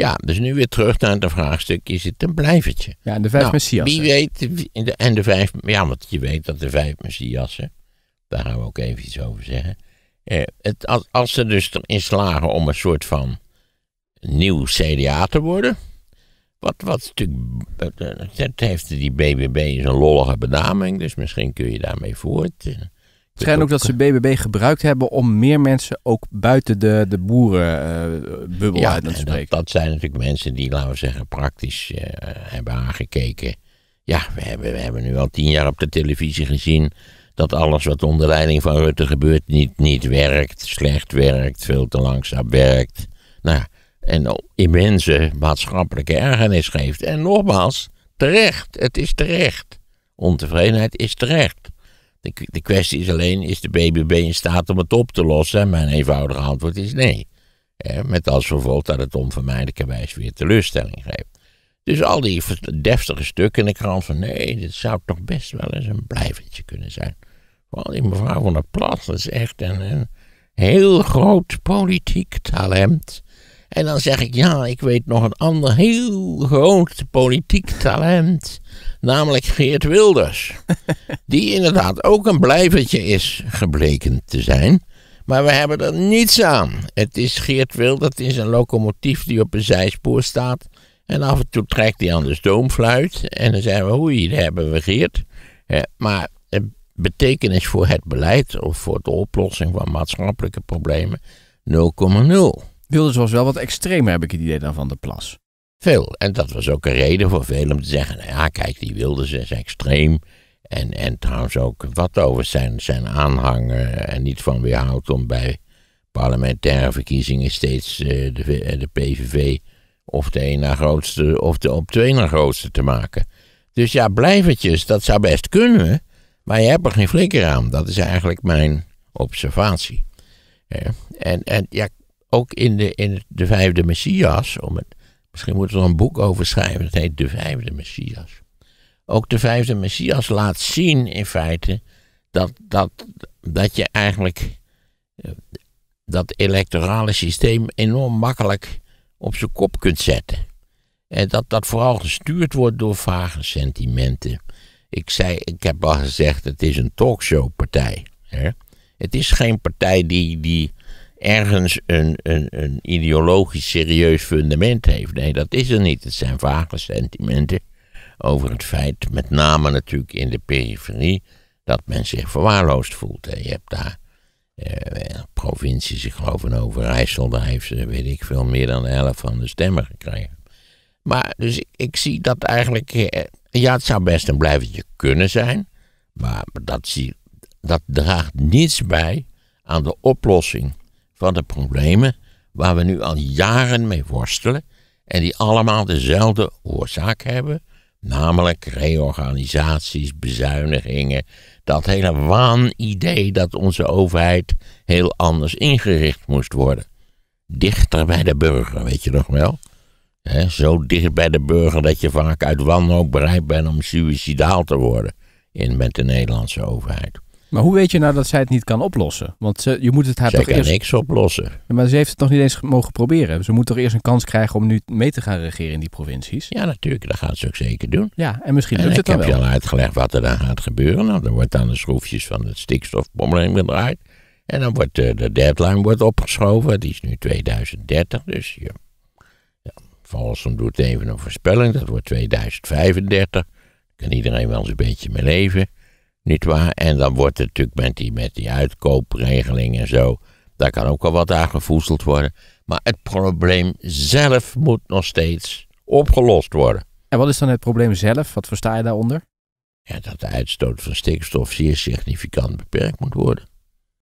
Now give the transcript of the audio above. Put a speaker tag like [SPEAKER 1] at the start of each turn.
[SPEAKER 1] Ja, dus nu weer terug naar het vraagstuk: is het een blijvertje? Ja, en de vijf nou, Wie weet, en de vijf, ja, want je weet dat de vijf messiassen, daar gaan we ook even iets over zeggen. Eh, het, als, ze dus erin slagen om een soort van nieuw CDA te worden. Wat, wat natuurlijk. Het eh, heeft die BBB is een lollige benaming, dus misschien kun je daarmee voort. Eh, het schijnt ook dat ze BBB gebruikt hebben om meer mensen ook buiten de, de boerenbubbel uh, uit te spreken. Dat, dat, zijn natuurlijk mensen die, laten we zeggen, praktisch eh, hebben aangekeken. Ja, we hebben, we hebben nu al tien jaar op de televisie gezien dat alles wat onder leiding van Rutte gebeurt niet, niet werkt, slecht werkt, veel te langzaam werkt. Nou, en immense maatschappelijke ergernis geeft. En nogmaals, terecht, het is terecht. Ontevredenheid is terecht. De, de kwestie is alleen, is de BBB in staat om het op te lossen? En mijn eenvoudige antwoord is nee. Met als vervolg dat het onvermijdelijkerwijs weer teleurstelling geeft. Dus al die deftige stukken in de krant van nee, dit zou toch best wel eens een blijvertje kunnen zijn. Vooral die mevrouw van der Plas is echt een heel groot politiek talent. En dan zeg ik, ja, ik weet nog een ander heel groot politiek talent, namelijk Geert Wilders. Die inderdaad ook een blijvertje is gebleken te zijn. Maar we hebben er niets aan. Het is Geert Wilders, het is een locomotief die op een zijspoor staat. En af en toe trekt hij aan de stoomfluit. En dan zeggen we, oei, daar hebben we Geert. Maar betekenis voor het beleid of voor de oplossing van maatschappelijke problemen 0,0. Wilders was wel wat extremer, heb ik het idee, dan Van de Plas. Veel. En dat was ook een reden voor velen om te zeggen: nou ja, kijk, die Wilders is extreem. En, en trouwens ook wat over zijn, zijn aanhang en niet van weerhoudt om bij parlementaire verkiezingen steeds eh, de, eh, de PVV of de een na grootste of de op twee na grootste te maken. Dus ja, blijvertjes, dat zou best kunnen, maar je hebt er geen flikker aan. Dat is eigenlijk mijn observatie. Eh, en, en ja, ook in de, in de vijfde Messias, om het, misschien moeten we er een boek over schrijven, dat heet De Vijfde Messias. Ook de vijfde Messias laat zien in feite dat, dat, dat je eigenlijk eh, dat electorale systeem enorm makkelijk op zijn kop kunt zetten. En dat dat vooral gestuurd wordt door vage sentimenten. Ik, zei, ik heb al gezegd, het is een talkshowpartij. Hè? Het is geen partij die, die ergens een, een, een ideologisch serieus fundament heeft. Nee, dat is er niet. Het zijn vage sentimenten over het feit, met name natuurlijk in de periferie, dat men zich verwaarloosd voelt. Je hebt daar eh, provincies, ik geloof in Overijssel, daar heeft ze, weet ik veel, meer dan de helft van de stemmen gekregen. Maar dus ik, zie dat eigenlijk, eh, ja, het zou best een blijvertje kunnen zijn, maar dat, zie, dat draagt niets bij aan de oplossing van de problemen waar we nu al jaren mee worstelen en die allemaal dezelfde oorzaak hebben, namelijk reorganisaties, bezuinigingen, dat hele waanidee dat onze overheid heel anders ingericht moest worden. Dichter bij de burger, weet je nog wel? He, zo dicht bij de burger dat je vaak uit wanhoop bereid bent om suicidaal te worden in, met de Nederlandse overheid. Maar hoe weet je nou dat zij het niet kan oplossen? Want ze, je moet het haar zij kan eerst... niks oplossen. maar ze heeft het toch niet eens mogen proberen? Ze moet toch eerst een kans krijgen om nu mee te gaan regeren in die provincies? Ja, natuurlijk. Dat gaat ze ook zeker doen. Ja, en misschien en lukt het dan wel. ik heb je al uitgelegd wat er dan gaat gebeuren. Nou, dan wordt aan de schroefjes van het stikstofprobleem gedraaid. En dan wordt eh, de, deadline wordt opgeschoven. Die is nu 2030, dus Ja, Valsom doet even een voorspelling. Dat wordt 2035. kan iedereen wel eens een beetje mee leven. Niet waar? En dan wordt het natuurlijk met die, met die uitkoopregeling en zo. Daar kan ook al wat aan gevoezeld worden. Maar het probleem zelf moet nog steeds opgelost worden. En wat is dan het probleem zelf? Wat versta je daaronder? Ja, dat de uitstoot van stikstof zeer significant beperkt moet worden.